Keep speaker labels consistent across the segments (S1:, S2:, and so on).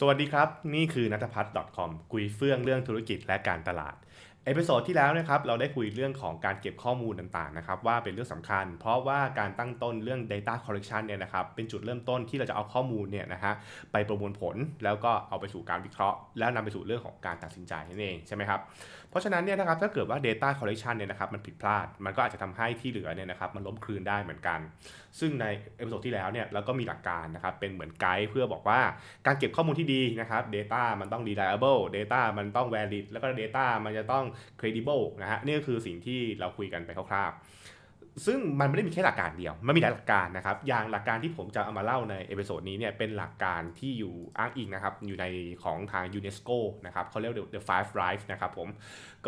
S1: สวัสดีครับนี่คือนัทพัฒน์ .com คุยเฟื่องเรื่องธุรกิจและการตลาดเอพิโซดที่แล้วนะครับเราได้คุยเรื่องของการเก็บข้อมูลต่างๆนะครับว่าเป็นเรื่องสำคัญ เพราะว่าการตั้งต้นเรื่อง data collection เนี่ยนะครับเป็นจุดเริ่มต้นที่เราจะเอาข้อมูลเนี่ยนะฮะไปประมวลผลแล้วก็เอาไปสู่การวิเคราะห์แล้วนำไปสู่เรื่องของการตัดสินใจนั่นเองใช่ไหมครับเพราะฉะนั้นเนี่ยนะครับถ้าเกิดว่า data collection เนี่ยนะครับมันผิดพลาด มันก็อาจจะทำให้ที่เหลือเนี่ยนะครับมันล้มคลืนได้เหมือนกันซึ่งในเอพิโซดที่แล้วเนี่ยเราก็มีหลักการนะครับเป็นเหมือนไกด์เพื่อบอกว่าการเก็บข้อมูลที่ดีนะครับ data มันต้อง reliable data มันต้อง valid แล้วก็ data มันจะต้อง credible นะฮะนี่ก็คือสิ่งที่เราคุยกันไปคร่าวๆซึ่งมันไม่ได้มีแค่หลักการเดียว มันมีหลายหลักการนะครับ อย่างหลักการที่ผมจะเอามาเล่าในเอพิโซดนี้เนี่ยเป็นหลักการที่อยู่อ้างอิงนะครับอยู่ในของทางยูเนสโกนะครับเขาเรียก the five rights นะครับผม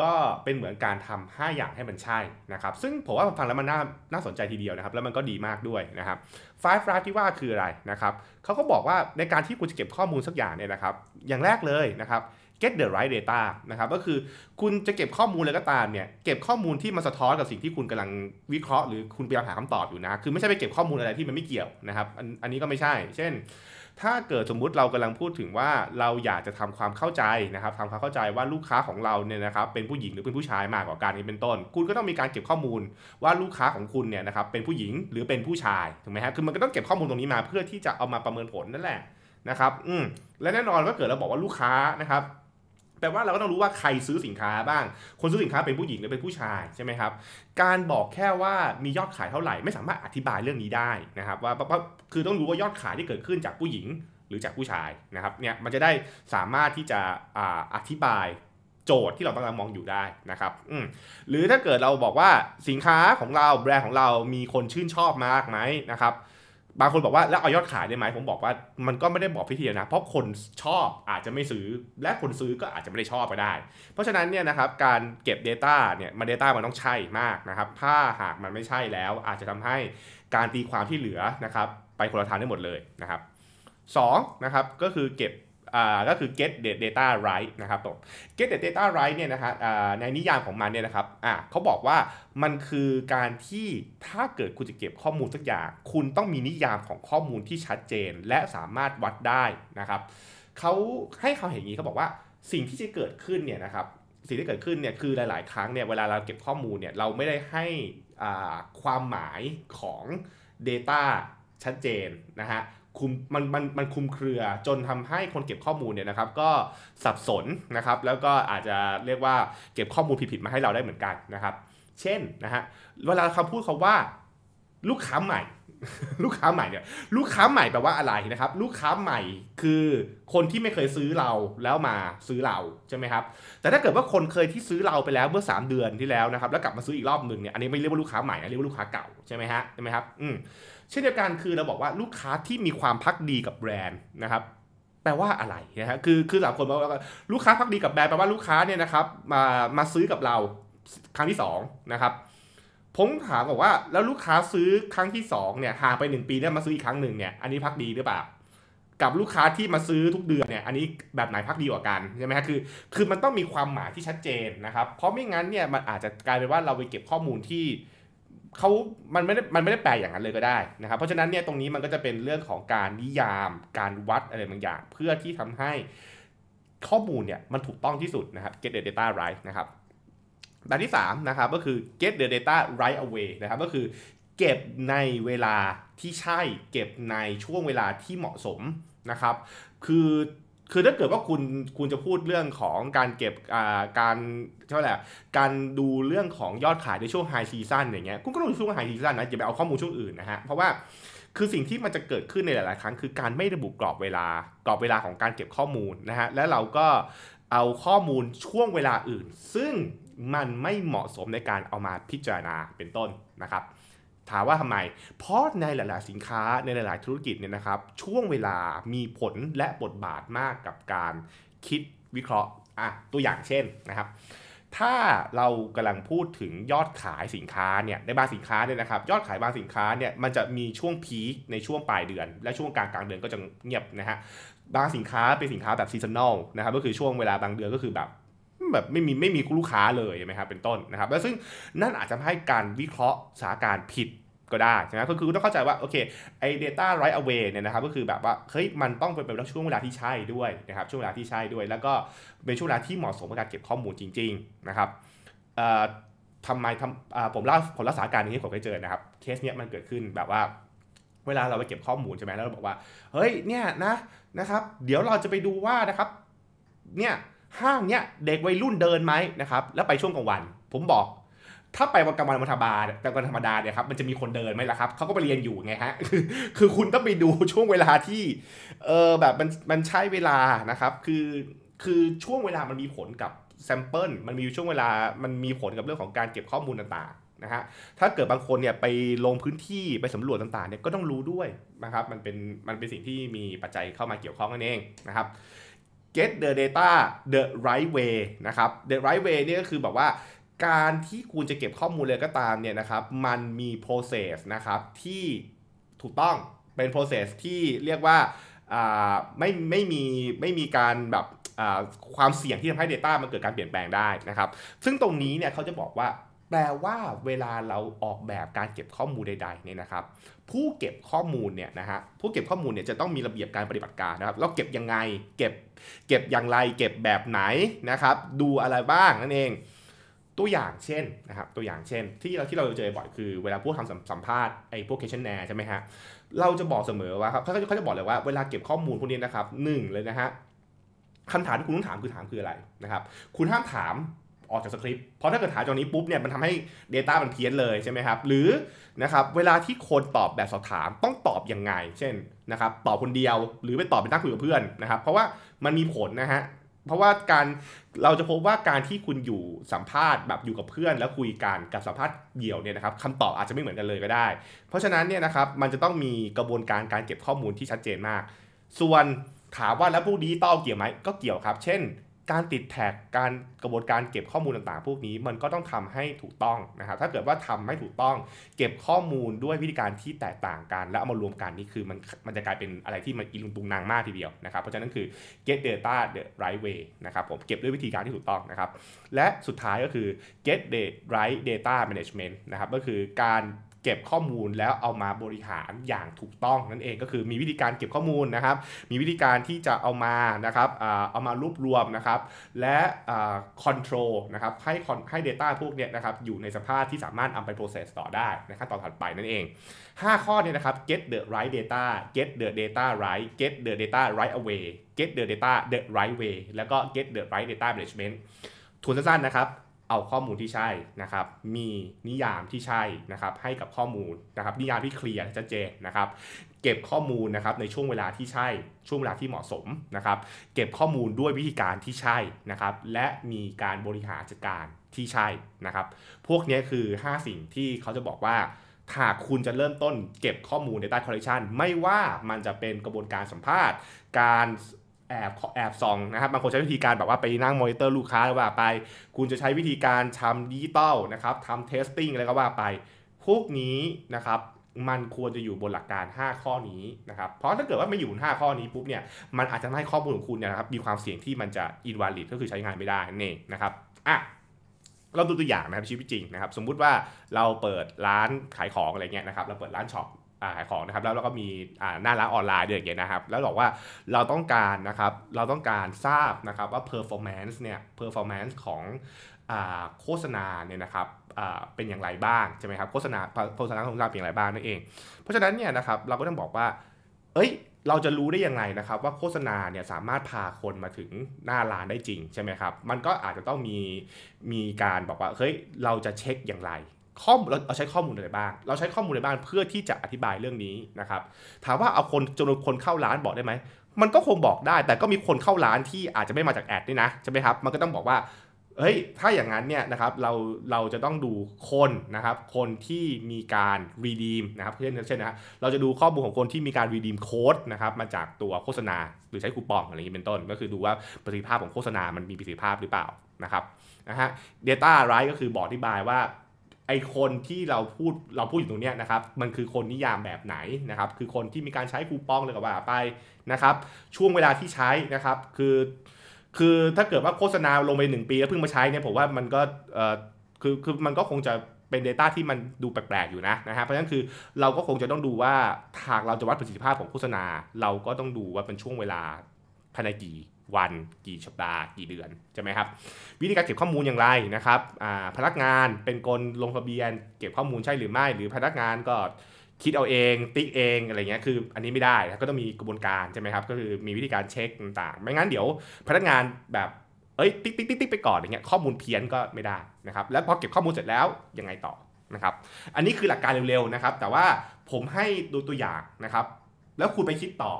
S1: ก็เป็นเหมือนการทำ5อย่างให้มันใช่นะครับซึ่งผมว่าฟังแล้วมันน่าน่าสนใจทีเดียวนะครับ แล้วมันก็ดีมากด้วยนะครับ five rights ที่ว่าคืออะไรนะครับเขาก็บอกว่าในการที่คุณจะเก็บข้อมูลสักอย่างเนี่ยนะครับ อย่างแรกเลยนะครับ get the right data นะครับ ก็คือคุณจะเก็บข้อมูลอะไรก็ตามเนี่ย เก็บข้อมูลที่มาสะท้อนกับสิ่งที่คุณกำลังวิเคราะห์หรือคุณพยายามหาคำตอบอยู่นะ คือไม่ใช่ไปเก็บข้อมูลอะไรที่มันไม่เกี่ยวนะครับ อันนี้ก็ไม่ใช่ เช่น ถ้าเกิดสมมุติเรากำลังพูดถึงว่าเราอยากจะทำความเข้าใจนะครับทำความเข้าใจว่าลูกค้าของเราเนี่ยนะครับ เป็นผู้หญิงหรือเป็นผู้ชายมากกว่าการนี้เป็นต้น คุณก็ต้องมีการเก็บข้อมูลว่าลูกค้าของคุณเนี่ยนะครับเป็นผู้หญิงหรือเป็นผู้ชายถูกไหมฮะคือมันก็ต้องเก็บข้อมูลตรงนี้มา เพื่อที่จะเอามาประเมินผลนั่นแหละนะครับ อืมและแน่นอนว่าเกิดเราบอกว่าลูกค้านะครับแปลว่าเราก็ต้องรู้ว่าใครซื้อสินค้าบ้าง คนซื้อสินค้าเป็นผู้หญิงหรือเป็นผู้ชายใช่ไหมครับ การบอกแค่ว่ามียอดขายเท่าไหร่ไม่สามารถอธิบายเรื่องนี้ได้นะครับ ว่าคือต้องรู้ว่ายอดขายที่เกิดขึ้นจากผู้หญิงหรือจากผู้ชายนะครับเนี่ยมันจะได้สามารถที่จะออธิบาย โจทย์ที่เรากำลังมองอยู่ได้นะครับหรือถ้าเกิดเราบอกว่าสินค้าของเราแบรนด์ของเรามีคนชื่นชอบมากไหมนะครับบางคนบอกว่าแล้วเอายอดขายได้ไหมผมบอกว่ามันก็ไม่ได้บอกพิธีนะ เพราะคนชอบอาจจะไม่ซื้อและคนซื้อก็อาจจะไม่ได้ชอบก็ได้ เพราะฉะนั้นเนี่ยนะครับ การเก็บ Data เนี่ยมาเดต้ามันต้องใช่มากนะครับถ้าหากมันไม่ใช่แล้ว อาจจะทำให้การตีความที่เหลือนะครับ ไปคนละทางได้หมดเลยนะครับสองนะครับก็คือเก็บก็คือ get data right นะครับผม get data right เนี่ยนะครับในนิยามของมันเนี่ยนะครับเขาบอกว่ามันคือการที่ถ้าเกิดคุณจะเก็บข้อมูลสักอย่าง คุณต้องมีนิยามของข้อมูลที่ชัดเจนและสามารถวัดได้นะครับเขาให้เขาเห็นอย่างนี้เขาบอกว่าสิ่งที่จะเกิดขึ้นเนี่ยนะครับสิ่งที่เกิดขึ้นเนี่ยคือหลาย ๆ ครั้งเนี่ยเวลาเราเก็บข้อมูลเนี่ยเราไม่ได้ให้ความหมายของ Data ชัดเจนนะฮะคุมมันมันมันคุมเครือจนทำให้คนเก็บข้อมูลเนี่ยนะครับ ก็สับสนนะครับ แล้วก็อาจจะเรียกว่าเก็บข้อมูลผิดๆมาให้เราได้เหมือนกันนะครับ เช่นนะฮะเวลาคาพูดเขาว่าลูกค้าใหม่ ลูกค้าใหม่เนี่ยลูกค้าใหม่แปลว่าอะไรนะครับ ลูกค้าใหม่คือคนที่ไม่เคยซื้อเราแล้วมาซื้อเราใช่ไหมครับ แต่ถ้าเกิดว่าคนเคยที่ซื้อเราไปแล้วเมื่อ 3 เดือนที่แล้วนะครับแล้วกลับมาซื้ออีกรอบหนึ่งเนี่ยอันนี้ไม่เรียกว่าลูกค้าใหม่นะเรียกว่าลูกค้าเก่าใช่ไหมฮะใช่ไหมครับ อืมเช่นเดียวกันคือเราบอกว่าลูกค้าที่มีความพักดีกับแบรนด์นะครับแปลว่าอะไรนะฮะคือคือหลายคนบอกว่าลูกค้าพักดีกับแบรนด์แปลว่าลูกค้าเนี่ยนะครับมามาซื้อกับเราครั้งที่2นะครับผมถามบอกว่าแล้วลูกค้าซื้อครั้งที่2เนี่ยห่างไป 1 ปีแล้วมาซื้ออีกครั้งหนึ่งเนี่ยอันนี้พักดีหรือเปล่ากับลูกค้าที่มาซื้อทุกเดือนเนี่ยอันนี้แบบไหนพักดีกว่ากันใช่ไหมฮะคือคือมันต้องมีความหมายที่ชัดเจนนะครับเพราะไม่งั้นเนี่ยมันอาจจะกลายเป็นว่าเราไปเก็บข้อมูลที่เขามันไม่ได้มันไม่ได้แปลอย่างนั้นเลยก็ได้นะครับ เพราะฉะนั้นเนี่ยตรงนี้มันก็จะเป็นเรื่องของการนิยาม การวัดอะไรบางอย่างเพื่อที่ทำให้ข้อมูลเนี่ยมันถูกต้องที่สุดนะครับ get the data right นะครับแบบที่3นะครับก็คือ get the data right away นะครับ ก็คือเก็บในเวลาที่ใช่เก็บในช่วงเวลาที่เหมาะสมนะครับ คือคือถ้าเกิดว่าคุณคุณจะพูดเรื่องของการเก็บการเท่าไหร่การดูเรื่องของยอดขายในช่วงไฮซีซั่นอย่างเงี้ยคุณก็ต้องดูช่วงไฮซีซั่นนะอย่าไปเอาข้อมูลช่วงอื่นนะฮะเพราะว่าคือสิ่งที่มันจะเกิดขึ้นในหลายๆ ครั้งคือการไม่ระบุกรอบเวลากรอบเวลาของการเก็บข้อมูลนะฮะและเราก็เอาข้อมูลช่วงเวลาอื่น ซึ่งมันไม่เหมาะสมในการเอามาพิจารณาเป็นต้นนะครับถามว่าทำไมเพราะในหลาย ๆ สินค้าในหลาย ๆ ธุรกิจเนี่ยนะครับ ช่วงเวลา มีผลและบทบาทมากกับการคิดวิเคราะห์ อ่ะ ตัวอย่างเช่นนะครับ ถ้าเรากำลังพูดถึงยอดขายสินค้าเนี่ยในบางสินค้าเนี่ยนะครับ ยอดขายบางสินค้าเนี่ย มันจะมีช่วงพีคในช่วงปลายเดือน และช่วงกลางกลางเดือนก็จะเงียบนะฮะ บางสินค้าเป็นสินค้าแบบซีซันแนลนะครับ ก็คือช่วงเวลาบางเดือนก็คือแบบแบบไม่มีไม่มีลูกค้าเลยใช่ไหมครับเป็นต้นนะครับ แล้วซึ่งนั่นอาจจะให้การวิเคราะห์สถานการณ์ผิดก็ได้ใช่ไหมก็คือต้องเข้าใจว่าโอเคไอเดต้าไรเอ t a w a เนี่ยนะครับ ก็คือแบบว่าเฮ้ยมันต้องเป็นแบบช่วงเวลาที่ใช่ด้วยนะครับช่วงเวลาที่ใช่ด้วย แล้วก็เป็นช่วงเวลาที่เหมาะสมกับการเก็บข้อมูลจริง ๆนะครับทำไมทำผมเล่าผลรัสถานการณ์นี้ผมเคยเจอนะครับเคสเนี้ยมันเกิดขึ้นแบบว่า เวลาเราไปเก็บข้อมูลใช่ไหมแล้วเราบอกว่า เฮ้ยเนี่ยนะนะครับ เดี๋ยวเราจะไปดูว่านะครับเนี่ยห้างเนี้ยเด็กวัยรุ่นเดินไหมนะครับแล้วไปช่วงกลางวัน ผมบอก ถ้าไปวันกลางวันวันธรรมดาแต่วันธรรมดาเนี่ยครับมันจะมีคนเดินไหมล่ะครับเขาก็ไปเรียนอยู่ไงฮะคือคุณต้องไปดูช่วงเวลาที่เออแบบมันมันใช้เวลานะครับคือคือช่วงเวลามันมีผลกับแซมเปิลมันมีช่วงเวลามันมีผลกับเรื่องของการเก็บข้อมูลต่างๆนะฮะถ้าเกิดบางคนเนี่ยไปลงพื้นที่ไปสำรวจต่างๆเนี่ยก็ต้องรู้ด้วยนะครับมันเป็นมันเป็นสิ่งที่มีปัจจัยเข้ามาเกี่ยวข้องนั่นเองนะครับ get the data the right way นะครับ the right way นี่ก็คือแบบว่าการที่คุณจะเก็บข้อมูลเลยก็ตามเนี่ยนะครับมันมี process นะครับที่ถูกต้องเป็น process ที่เรียกว่าไม่ไม่มีไม่มีการแบบความเสี่ยงที่ทำให้ Data มันเกิดการเปลี่ยนแปลงได้นะครับ ซึ่งตรงนี้เนี่ยเขาจะบอกว่าแปลว่าเวลาเราออกแบบการเก็บข้อมูลใดๆเนี่ยนะครับ ผู้เก็บข้อมูลเนี่ยนะฮะผู้เก็บข้อมูลเนี่ยจะต้องมีระเบียบการปฏิบัติการนะครับเราเก็บยังไงเก็บเก็บอย่างไรเก็บแบบไหนนะครับดูอะไรบ้างนั่นเอง ตัวอย่างเช่นนะครับตัวอย่างเช่นที่เราที่เราเจอบ่อยคือเวลาผู้ทำสัมภาษณ์ไอ้พวกเคชั่นแนร์ใช่ไหมฮะเราจะบอกเสมอว่าครับเขาเขาจะบอกเลยว่าเวลาเก็บข้อมูลพวกนี้นะครับหนึ่งเลยนะฮะคำถามที่คุณต้องถามคือถามคืออะไรนะครับ คุณห้ามถามออกจากสคริปต์เพราะถ้าเกิดหาจากนี้ปุ๊บเนี่ยมันทำให้ Data มันเพี้ยนเลยใช่ไหมครับหรือนะครับเวลาที่คนตอบแบบสอบถามต้องตอบอยังไง เช่นนะครับตอบคนเดียวหรือไปตอบเป็นนั้งคุยกับเพื่อนนะครับ เพราะว่ามันมีผลนะฮะเพราะว่าการเราจะพบว่าการที่คุณอยู่สัมภาษณ์แบบอยู่กับเพื่อน แล้วคุยกันกับสัมภาษณ์เดี่ยวเนี่ยนะครับคำตอบอาจจะไม่เหมือนกันเลยก็ได้ เพราะฉะนั้นเนี่ยนะครับมันจะต้องมีกระบวนการการเก็บข้อมูลที่ชัดเจนมาก ส่วนถามว่าแล้วพวกดิจิตอลเกี่ยวไหมก็เกี่ยวครับ เช่นการติดแท็กการกระบวนการเก็บข้อมูลต่างๆ พวกนี้มันก็ต้องทำให้ถูกต้องนะครับ ถ้าเกิดว่าทำให้ถูกต้องเก็บข้อมูลด้วยวิธีการที่แตกต่างกัน แล้วเอามารวมกันนี่คือมันมันจะกลายเป็นอะไรที่มันอิลุงตุงนางมากทีเดียวนะครับเพราะฉะนั้นคือ get data the right way นะครับผมเก็บด้วยวิธีการที่ถูกต้องนะครับและสุดท้ายก็คือ get the right data management นะครับก็คือการเก็บข้อมูลแล้วเอามาบริหารอย่างถูกต้อง นั่นเองก็คือมีวิธีการเก็บข้อมูลนะครับ มีวิธีการที่จะเอามานะครับเอามารวบรวมนะครับ และคอนโทรลนะครับ ให้ให้ Data พวกเนี้ยนะครับอยู่ในสภาพที่สามารถเอาไป process ต่อได้นะครับตอนถัดไปนั่นเอง 5 ข้อเนี่ยนะครับ get the right data get the data right get the data right away get the data the right way แล้วก็ get the right data management ทุนสั้นๆนะครับเอาข้อมูลที่ใช่นะครับ มีนิยามที่ใช่นะครับให้กับข้อมูลนะครับนิยามที่เคลียร์ชัดเจนนะครับ เก็บข้อมูลนะครับในช่วงเวลาที่ใช่ช่วงเวลาที่เหมาะสมนะครับเก็บข้อมูลด้วยวิธีการที่ใช่นะครับและมีการบริหารจัดการที่ใช่นะครับ พวกนี้คือ 5 สิ่งที่เขาจะบอกว่า ถ้าคุณจะเริ่มต้นเก็บข้อมูลนด้านคอลเลกชันไม่ว่ามันจะเป็นกระบวนการสัมภาษณ์ การแอบแอบส่องนะครับบางคนใช้วิธีการแบบว่าไปนั่งมอนิเตอร์ลูกค้าว่าไป คุณจะใช้วิธีการทำดิจิตอลนะครับทำเทสติ้งอะไรก็ว่าไปพวกนี้นะครับมันควรจะอยู่บนหลักการ 5 ข้อนี้นะครับเพราะถ้าเกิดว่าไม่อยู่ 5 ข้อนี้ปุ๊บเนี่ยมันอาจจะทำให้ข้อมูลของคุณเนี่ยนะครับมีความเสี่ยงที่มันจะอินวาลิดก็คือใช้งานไม่ได้นี่นะครับอ่ะเราดูตัวอย่างนะครับชีวิตจริงนะครับสมมุติว่าเราเปิดร้านขายของอะไรเงี้ยนะครับเราเปิดร้านช็อปขายของนะครับแล้วเราก็มีหน้าร้านออนไลน์ด้วยอย่างเงี้ยนะครับ แล้วบอกว่าเราต้องการนะครับเราต้องการทราบนะครับว่า performance เนี่ย performance ของโฆษณาเนี่ยนะครับเป็นอย่างไรบ้างใช่ไหมครับโฆษณาโฆษณาของเราเป็นอย่างไรบ้างนั่นเองเพราะฉะนั้นเนี่ยนะครับเราก็ต้องบอกว่าเอ้ยเราจะรู้ได้ยังไงนะครับว่าโฆษณาเนี่ยสามารถพาคนมาถึงหน้าร้านได้จริงใช่ไหมครับมันก็อาจจะต้องมีมีการบอกว่าเฮ้ยเราจะเช็คอย่างไรข้อมูลเราใช้ข้อมูลอะไรบ้าง เราใช้ข้อมูลอะไรบ้างเพื่อที่จะอธิบายเรื่องนี้นะครับ ถามว่าเอาคนจำนวนคนเข้าร้านบอกได้ไหม มันก็คงบอกได้ แต่ก็มีคนเข้าร้านที่อาจจะไม่มาจากแอดนี่นะใช่ไหมครับ มันก็ต้องบอกว่า เฮ้ย ถ้าอย่างนั้นเนี่ยนะครับ เราเราจะต้องดูคนนะครับ คนที่มีการรีดีมนะครับเช่นเช่นนะเราจะดูข้อมูลของคนที่มีการรีดีมโค้ดนะครับ มาจากตัวโฆษณา หรือใช้คูปองอะไรอย่างนี้เป็นต้น ก็คือดูว่าประสิทธิภาพของโฆษณา มันมีประสิทธิภาพหรือเปล่านะครับ นะฮะ Data ไรก็คือบอกอธิบายว่าไอคนที่เราพูดเราพูดอยู่ตรงนี้นะครับมันคือคนนิยามแบบไหนนะครับคือคนที่มีการใช้คูปองเลยกับว่าไปนะครับ ช่วงเวลาที่ใช้นะครับ คือคือถ้าเกิดว่าโฆษณาลงไป1ปีแล้วเพิ่งมาใช้เนี่ยผมว่ามันก็เออคือคือมันก็คงจะเป็น Data ที่มันดูแปลกๆอยู่นะนะฮะเพราะฉะนั้นคือเราก็คงจะต้องดูว่าหากเราจะวัดประสิทธิภาพของโฆษณา เราก็ต้องดูว่าเป็นช่วงเวลาภายในกี่วันกี่สัปดาห์กี่เดือนใช่ไหมครับ วิธีการเก็บข้อมูลอย่างไรนะครับพนักงานเป็นคนลงทะเบียน เก็บข้อมูลใช่หรือไม่ หรือพนักงานก็คิดเอาเอง ติ๊กเองอะไรเงี้ยคือ อันนี้ไม่ได้ก็ต้องมีกระบวนการใช่ไหมครับ ก็คือมีวิธีการเช็คต่างๆ ไม่งั้นเดี๋ยว พนักงานแบบเอ้ยติ๊กติ๊กติ๊กติ๊กไปก่อนอย่างเงี้ยข้อมูลเพี้ยนก็ไม่ได้นะครับแล้วพอเก็บข้อมูลเสร็จแล้วยังไงต่อนะครับ อันนี้คือหลักการเร็วๆนะครับ แต่ว่าผมให้ดูตัวอย่างนะครับแล้วคุณไปคิดต่อ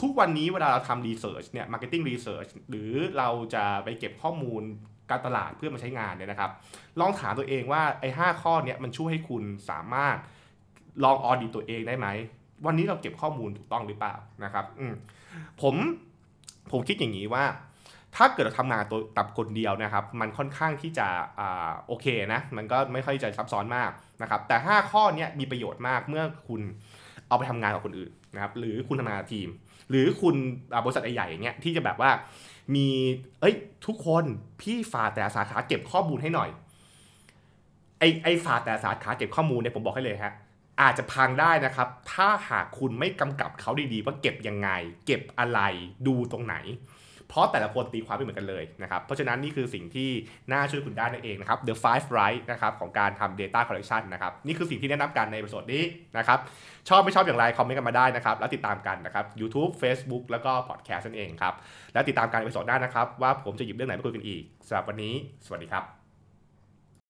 S1: ทุกวันนี้เวลาเราทำรีเสิร์ชเนี่ยมาร์เก็ตติ้งรีเสิร์ชหรือเราจะไปเก็บข้อมูลการตลาดเพื่อมาใช้งานเนี่ยนะครับ ลองถามตัวเองว่าไอ้5ข้อเนี่ยมันช่วยให้คุณสามารถลองออดิตตัวเองได้ไหม วันนี้เราเก็บข้อมูลถูกต้องหรือเปล่านะครับผมผมคิดอย่างนี้ว่าถ้าเกิดเราทำงานตัวตับคนเดียวนะครับ มันค่อนข้างที่จะอโอเคนะ มันก็ไม่ค่อยจะซับซ้อนมากนะครับแต่ 5 ข้อนี้มีประโยชน์มากเมื่อคุณเอาไปทำงานกับคนอื่นนะครับหรือคุณทำงานทีม หรือคุณบริษัทใหญ่ๆอย่างเงี้ยที่จะแบบว่ามีเอ้ยทุกคนพี่ฝาแต่สาขาเก็บข้อมูลให้หน่อย ไอไอฝาแต่สาขาเก็บข้อมูลเนี่ยผมบอกให้เลยฮะอาจจะพังได้นะครับ ถ้าหากคุณไม่กำกับเขาดีๆว่าเก็บยังไง เก็บอะไรดูตรงไหนเพราะแต่ละคนตีความไม่เหมือนกันเลยนะครับเพราะฉะนั้นนี่คือสิ่งที่น่าช่วยคุณได้นั่นเองนะครับ The Five Right นะครับของการทำ Data Collection นะครับนี่คือสิ่งที่แนะนำกันในประสดนี้นะครับชอบไม่ชอบอย่างไรคอมเมนต์กันมาได้นะครับ แล้วติดตามกันนะครับ YouTube Facebook แล้วก็ Podcast นั่นเองครับแล้วติดตามการประสดไน้นะครับว่าผมจะหยิบเรื่องไหนมาคุยกันอีกสำหรับวันนี้สวัสดีครับ